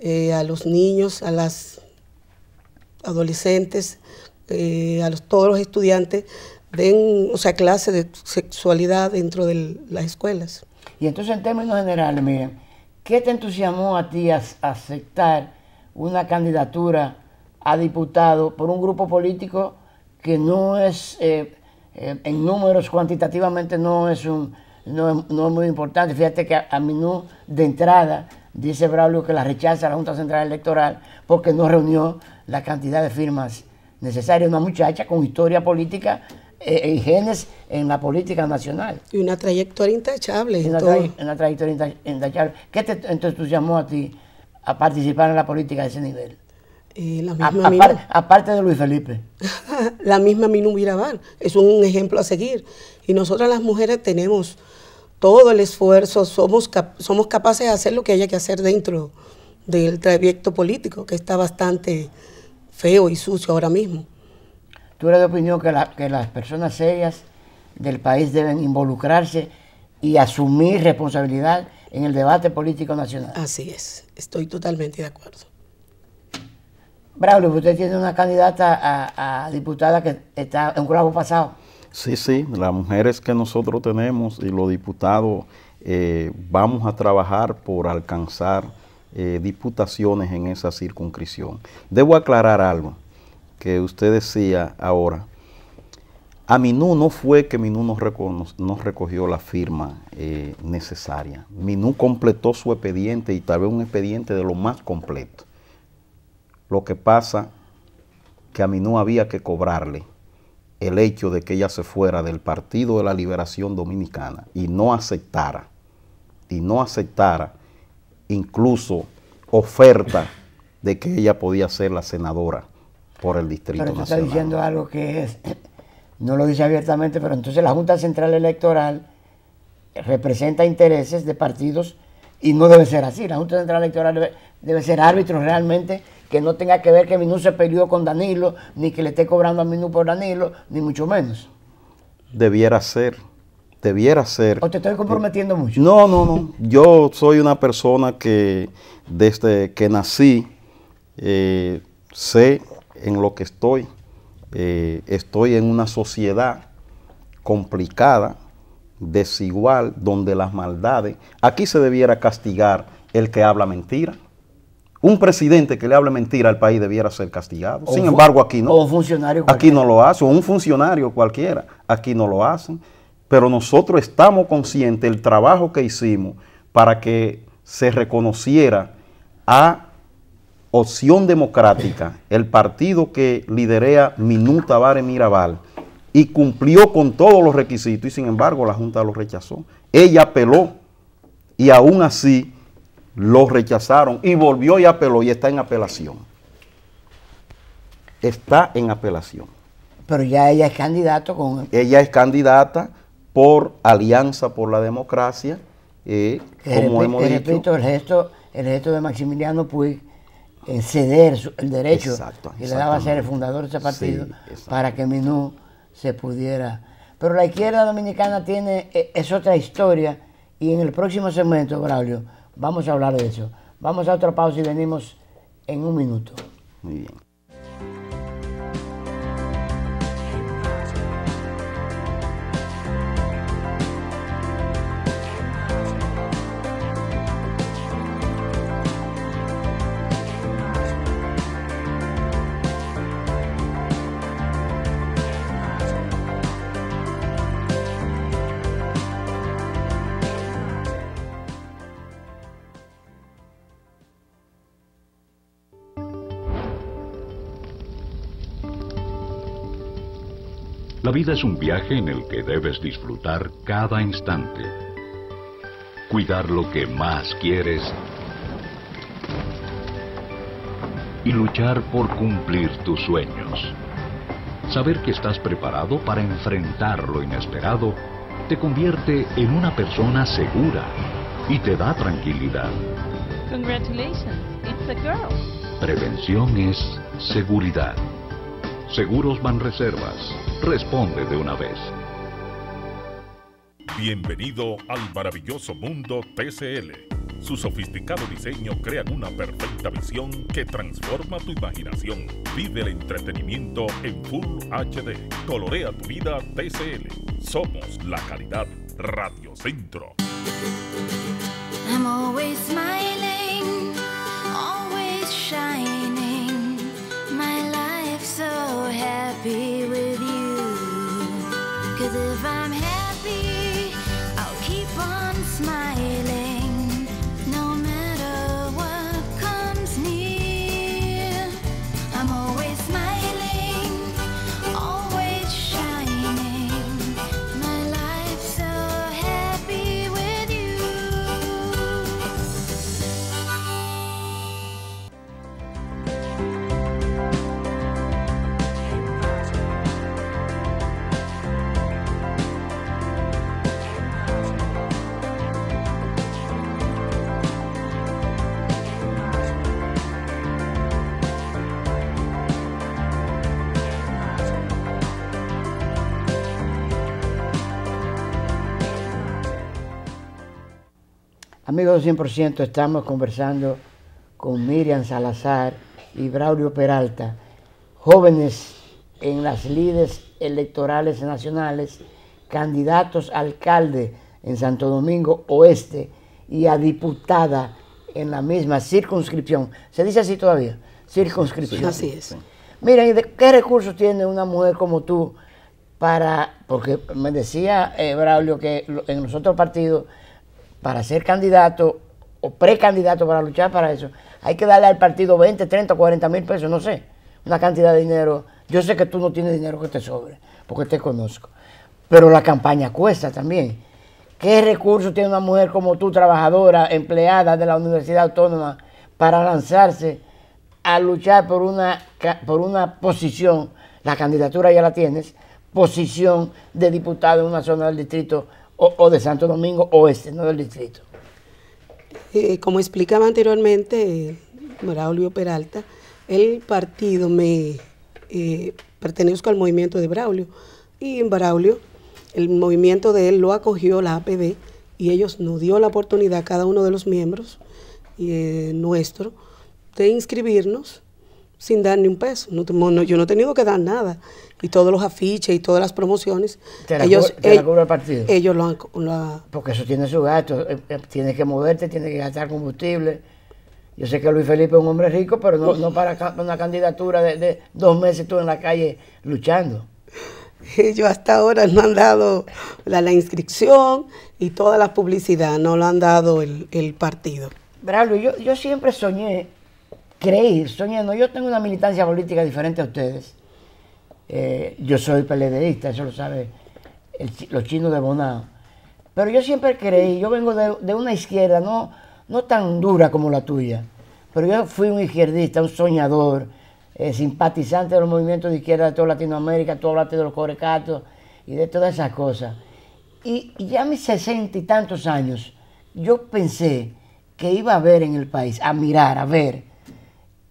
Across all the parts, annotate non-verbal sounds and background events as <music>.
Eh, a los niños, a las adolescentes, eh, a todos los estudiantes, den, o clase de sexualidad dentro de las escuelas. Y entonces en términos generales, miren, ¿qué te entusiasmó a ti aceptar una candidatura a diputado por un grupo político que no es, eh, en números cuantitativamente no es, un, muy importante? Fíjate que a, a mí no, de entrada Dice Braulio que la rechaza la Junta Central Electoral porque no reunió la cantidad de firmas necesarias. Una muchacha con historia política e y genes en la política nacional. Y una trayectoria intachable. Y una, trayectoria intachable. ¿Qué te entonces llamó a ti a participar en la política de ese nivel? Eh, la misma aparte, de Luis Felipe. <laughs> la misma Minu Mirabal. Es un ejemplo a seguir. Y nosotras las mujeres tenemos todo el esfuerzo, somos, somos capaces de hacer lo que haya que hacer dentro del trayecto político, que está bastante feo y sucio ahora mismo. ¿Tú eres de opinión que, que las personas serias del país deben involucrarse y asumir responsabilidad en el debate político nacional? Así es, estoy totalmente de acuerdo. Bravo, usted tiene una candidata a, a diputada que está en un grado pasado. Sí, sí, las mujeres que nosotros tenemos y los diputados eh, vamos a trabajar por alcanzar eh, diputaciones en esa circunscripción. Debo aclarar algo que usted decía ahora. A Minú no fue que Minú nos, nos recogió la firma eh, necesaria. Minú completó su expediente y tal vez un expediente de lo más completo. Lo que pasa que a Minú había que cobrarle el hecho de que ella se fuera del Partido de la Liberación Dominicana y no aceptara, y no aceptara incluso oferta de que ella podía ser la senadora por el Distrito pero Está diciendo algo que no lo dice abiertamente, pero entonces la Junta Central Electoral representa intereses de partidos y no debe ser así. La Junta Central Electoral debe, ser árbitro realmente que no tenga que ver que Minú se peleó con Danilo, ni que le esté cobrando a Minú por Danilo, ni mucho menos. Debiera ser, debiera ser. ¿O te estoy comprometiendo eh, mucho? No, no, no. Yo soy una persona que desde que nací eh, sé en lo que estoy. Eh, estoy en una sociedad complicada, desigual, donde las maldades, aquí se debiera castigar el que habla mentira. Un presidente que le hable mentira al país debiera ser castigado. Sin embargo, aquí no. funcionario aquí no lo hace. O un funcionario cualquiera. Aquí no lo hacen. Pero nosotros estamos conscientes del trabajo que hicimos para que se reconociera a Opción Democrática, el partido que liderea Minuta Vare Mirabal, y cumplió con todos los requisitos y sin embargo la Junta lo rechazó. Ella apeló y aún así lo rechazaron y volvió y apeló y está en apelación. Está en apelación. Pero ya ella es candidata con... Ella es candidata por Alianza por la Democracia, eh, como el, hemos dicho. el gesto, de Maximiliano Puig eh, ceder el derecho y le daba a ser el fundador de ese partido para que Minú se pudiera. Pero la izquierda dominicana tiene, e, es otra historia y en el próximo segmento, Braulio, vamos a hablar de eso. Vamos a otra pausa y venimos en un minuto. Muy bien. La vida es un viaje en el que debes disfrutar cada instante, cuidar lo que más quieres y luchar por cumplir tus sueños. Saber que estás preparado para enfrentar lo inesperado te convierte en una persona segura y te da tranquilidad. Prevención es seguridad. Seguros van reservas responde de una vez. Bienvenido al maravilloso mundo TCL. Su sofisticado diseño crea una perfecta visión que transforma tu imaginación. Vive el entretenimiento en Full HD. Colorea tu vida TCL. Somos la calidad Radio Centro. Amigos 100%, estamos conversando con Miriam Salazar y Braulio Peralta, jóvenes en las lides electorales nacionales, candidatos a alcalde en Santo Domingo Oeste y a diputada en la misma circunscripción. ¿Se dice así todavía? Circunscripción. así es. Mira, ¿de ¿qué recursos tiene una mujer como tú para, porque me decía eh, Braulio que en los otros partidos para ser candidato o precandidato para luchar para eso, hay que darle al partido 20, 30, 40 mil pesos, no sé, una cantidad de dinero. Yo sé que tú no tienes dinero que te sobre, porque te conozco. Pero la campaña cuesta también. ¿Qué recursos tiene una mujer como tú, trabajadora, empleada de la Universidad Autónoma, para lanzarse a luchar por una, por una posición? La candidatura ya la tienes, posición de diputado en una zona del distrito o, de Santo Domingo Oeste, no del distrito. Eh, como explicaba anteriormente Braulio eh, Peralta, el partido me eh, pertenezco al movimiento de Braulio y en Braulio el movimiento de él lo acogió la APD y ellos nos dio la oportunidad a cada uno de los miembros eh, nuestro de inscribirnos sin dar ni un peso. yo no he tenido que dar nada. Y todos los afiches y todas las promociones. ¿Te la ellos, el partido? Ellos lo han. Porque eso tiene su gasto. Eh, eh, tienes que moverte, tienes que gastar combustible. Yo sé que Luis Felipe es un hombre rico, pero no, para una candidatura de, dos meses tú en la calle luchando. Ellos <laughs> hasta ahora no han dado la, inscripción y toda la publicidad, no lo han dado el, partido. Braulio, yo, yo siempre soñé creer, soñando. Yo tengo una militancia política diferente a ustedes. Eh, yo soy peledeísta, eso lo sabe los chinos de Bonao. Pero yo siempre creí, yo vengo de, una izquierda, no, no tan dura como la tuya, pero yo fui un izquierdista, un soñador, eh, simpatizante de los movimientos de izquierda de toda Latinoamérica, tú hablaste de los corecatos y de todas esas cosas. Y, ya mis sesenta y tantos años, yo pensé que iba a ver en el país, a mirar, a ver,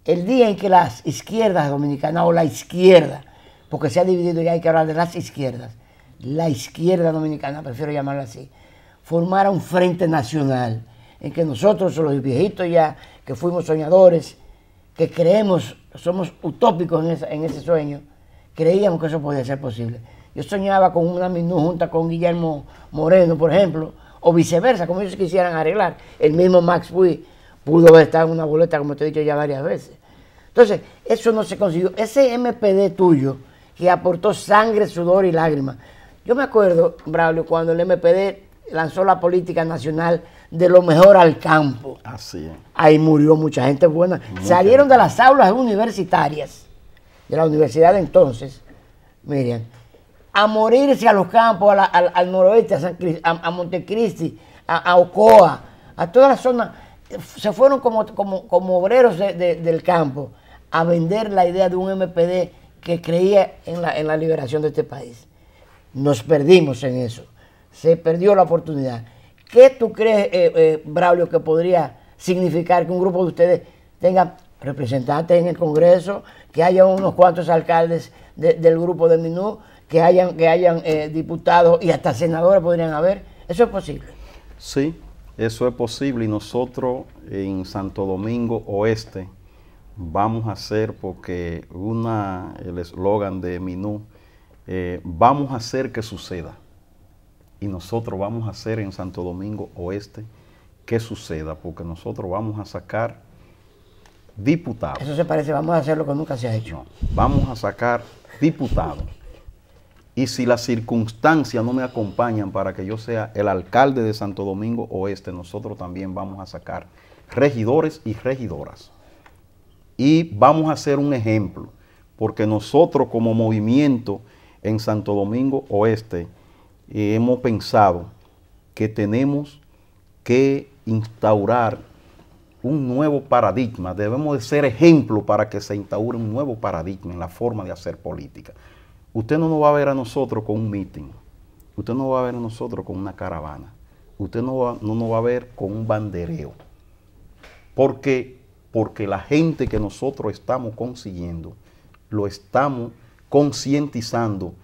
el día en que las izquierdas dominicanas o la izquierda, porque se ha dividido ya hay que hablar de las izquierdas, la izquierda dominicana, prefiero llamarla así, formara un frente nacional en que nosotros, los viejitos ya, que fuimos soñadores, que creemos, somos utópicos en, ese sueño, creíamos que eso podía ser posible. Yo soñaba con una junta con Guillermo Moreno, por ejemplo, o viceversa, como ellos quisieran arreglar. El mismo Max Puig pudo estar en una boleta, como te he dicho ya varias veces. Entonces, eso no se consiguió. Ese MPD tuyo, que aportó sangre, sudor y lágrimas. Yo me acuerdo, Braulio, cuando el MPD lanzó la política nacional de lo mejor al campo. Así Ahí murió mucha gente buena. Salieron de las aulas universitarias, de la universidad de entonces, Miriam, a morirse a los campos, al, noroeste, a, a, Montecristi, a, Ocoa, a toda la zona. Se fueron como, obreros del campo a vender la idea de un MPD que creía en la, en la liberación de este país. Nos perdimos en eso. Se perdió la oportunidad. ¿Qué tú crees, eh, eh Braulio, que podría significar que un grupo de ustedes tenga representantes en el Congreso, que haya unos cuantos alcaldes del grupo de Minú, que hayan, que hayan eh, diputados y hasta senadores podrían haber? ¿Eso es posible? Sí, eso es posible y nosotros en Santo Domingo Oeste vamos a hacer, porque una, el eslogan de Minú, eh, vamos a hacer que suceda. Y nosotros vamos a hacer en Santo Domingo Oeste que suceda, porque nosotros vamos a sacar diputados. Eso se parece, vamos a hacer lo que nunca se ha hecho. vamos a sacar diputados. Y si las circunstancias no me acompañan para que yo sea el alcalde de Santo Domingo Oeste, nosotros también vamos a sacar regidores y regidoras. Y vamos a hacer un ejemplo, porque nosotros como movimiento en Santo Domingo Oeste eh, hemos pensado que tenemos que instaurar un nuevo paradigma, debemos de ser ejemplo para que se instaure un nuevo paradigma en la forma de hacer política. Usted no nos va a ver a nosotros con un meeting, usted no va a ver a nosotros con una caravana, usted no, no nos va a ver con un bandereo, porque porque la gente que nosotros estamos consiguiendo, lo estamos concientizando.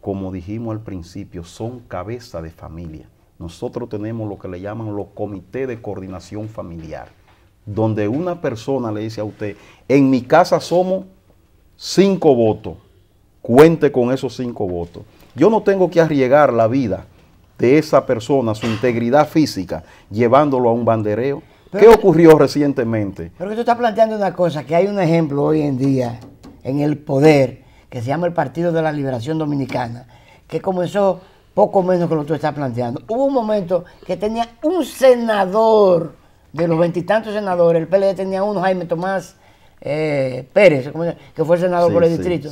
Como dijimos al principio, son cabeza de familia. Nosotros tenemos lo que le llaman los comités de coordinación familiar, donde una persona le dice a usted, en mi casa somos cinco votos, cuente con esos cinco votos. Yo no tengo que arriesgar la vida de esa persona, su integridad física, llevándolo a un bandereo ¿Qué ocurrió recientemente? Pero que tú estás planteando una cosa, que hay un ejemplo hoy en día en el poder que se llama el Partido de la Liberación Dominicana, que comenzó poco menos que lo que tú estás planteando. Hubo un momento que tenía un senador, de los veintitantos senadores, el PLD tenía uno, Jaime Tomás eh, Pérez, que fue senador por el distrito.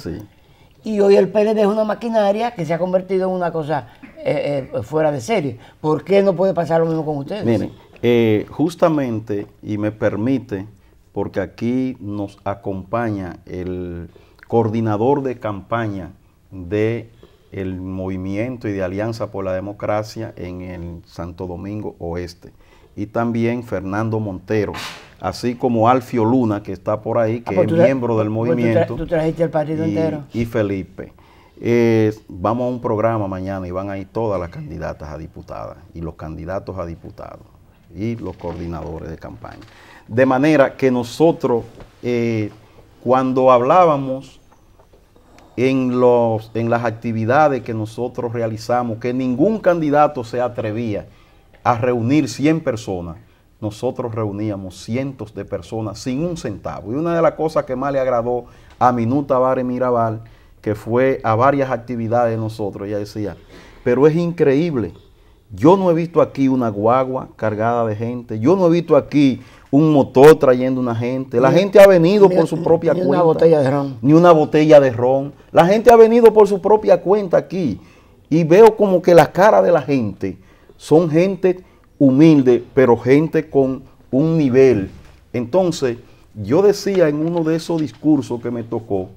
Y hoy el PLD es una maquinaria que se ha convertido en una cosa eh, eh, fuera de serie. ¿Por qué no puede pasar lo mismo con ustedes? Miren, eh, justamente, y me permite, porque aquí nos acompaña el coordinador de campaña del el movimiento y de Alianza por la Democracia en el Santo Domingo Oeste. Y también Fernando Montero, así como Alfio Luna, que está por ahí, ah, que pues es miembro del pues movimiento. partido y, entero. Y Felipe. vamos a un programa mañana y van ir todas las candidatas a diputadas y los candidatos a diputados y los coordinadores de campaña. De manera que nosotros, eh, cuando hablábamos en, los, en las actividades que nosotros realizamos, que ningún candidato se atrevía a reunir 100 personas, nosotros reuníamos cientos de personas sin un centavo. Y una de las cosas que más le agradó a Minuta Vare Mirabal, que fue a varias actividades de nosotros, ella decía, pero es increíble yo no he visto aquí una guagua cargada de gente. Yo no he visto aquí un motor trayendo una gente. La gente ha venido por su propia cuenta. Ni una botella de ron. Ni una botella de ron. La gente ha venido por su propia cuenta aquí. Y veo como que la cara de la gente son gente humilde, pero gente con un nivel. Entonces, yo decía en uno de esos discursos que me tocó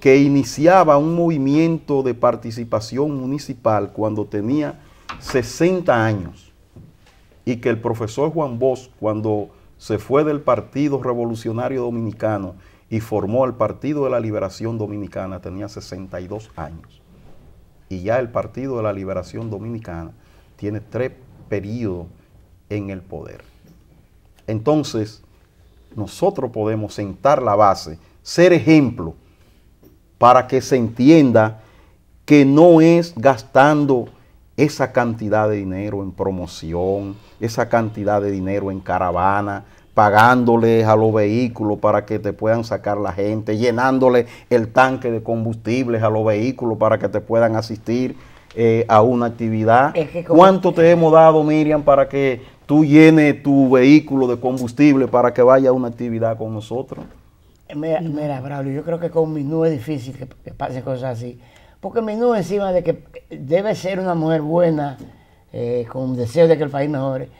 que iniciaba un movimiento de participación municipal cuando tenía 60 años y que el profesor Juan Bosch, cuando se fue del Partido Revolucionario Dominicano y formó el Partido de la Liberación Dominicana, tenía 62 años. Y ya el Partido de la Liberación Dominicana tiene tres periodos en el poder. Entonces, nosotros podemos sentar la base, ser ejemplo, para que se entienda que no es gastando esa cantidad de dinero en promoción, esa cantidad de dinero en caravana, pagándoles a los vehículos para que te puedan sacar la gente, llenándole el tanque de combustibles a los vehículos para que te puedan asistir eh, a una actividad. ¿Cuánto te hemos dado, Miriam, para que tú llenes tu vehículo de combustible para que vaya a una actividad con nosotros? Mira, mira Braulio, yo creo que con mi no es difícil que, pase cosas así porque Minú, encima de que debe ser una mujer buena, eh, con deseo de que el país mejore,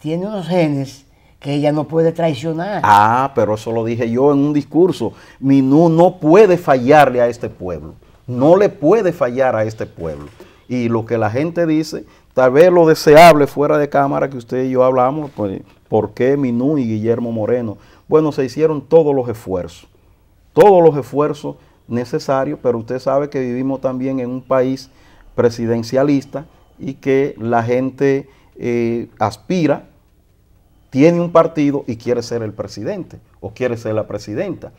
tiene unos genes que ella no puede traicionar. Ah, pero eso lo dije yo en un discurso. Minú no puede fallarle a este pueblo. No le puede fallar a este pueblo. Y lo que la gente dice, tal vez lo deseable fuera de cámara que usted y yo hablamos, pues, ¿por qué Minú y Guillermo Moreno? Bueno, se hicieron todos los esfuerzos. Todos los esfuerzos necesario, pero usted sabe que vivimos también en un país presidencialista y que la gente eh, aspira, tiene un partido y quiere ser el presidente o quiere ser la presidenta.